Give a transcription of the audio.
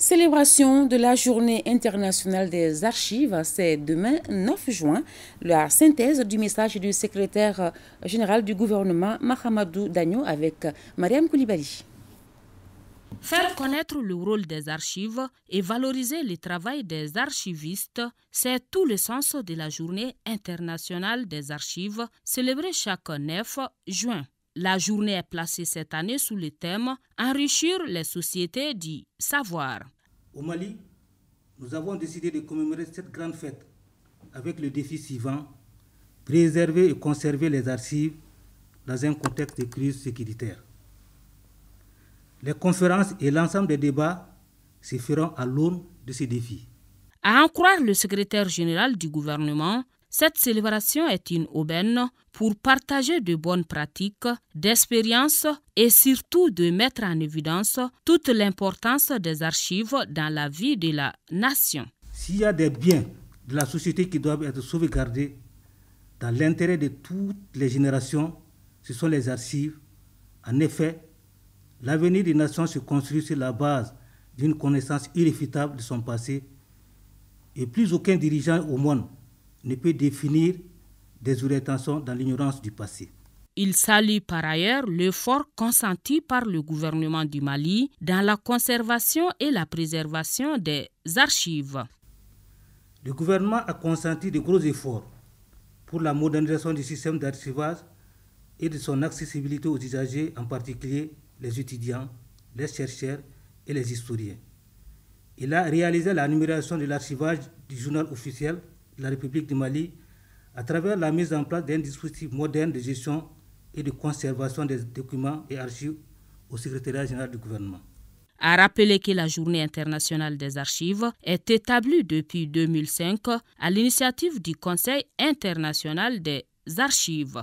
Célébration de la Journée internationale des archives, c'est demain 9 juin. La synthèse du message du secrétaire général du gouvernement, Mahamadou Dagno, avec Mariam Koulibaly. Faire connaître le rôle des archives et valoriser le travail des archivistes, c'est tout le sens de la Journée internationale des archives célébrée chaque 9 juin. La journée est placée cette année sous le thème Enrichir les sociétés du savoir. Au Mali, nous avons décidé de commémorer cette grande fête avec le défi suivant préserver et conserver les archives dans un contexte de crise sécuritaire. Les conférences et l'ensemble des débats se feront à l'aune de ces défis. À en croire le secrétaire général du gouvernement, cette célébration est une aubaine pour partager de bonnes pratiques, d'expériences et surtout de mettre en évidence toute l'importance des archives dans la vie de la nation. S'il y a des biens de la société qui doivent être sauvegardés dans l'intérêt de toutes les générations, ce sont les archives. En effet, l'avenir des nations se construit sur la base d'une connaissance irréfutable de son passé et plus aucun dirigeant au monde ne peut définir des orientations dans l'ignorance du passé. Il salue par ailleurs l'effort consenti par le gouvernement du Mali dans la conservation et la préservation des archives. Le gouvernement a consenti de gros efforts pour la modernisation du système d'archivage et de son accessibilité aux usagers, en particulier les étudiants, les chercheurs et les historiens. Il a réalisé la numération de l'archivage du journal officiel la République du Mali à travers la mise en place d'un dispositif moderne de gestion et de conservation des documents et archives au secrétariat général du gouvernement. A rappeler que la Journée internationale des archives est établie depuis 2005 à l'initiative du Conseil international des archives.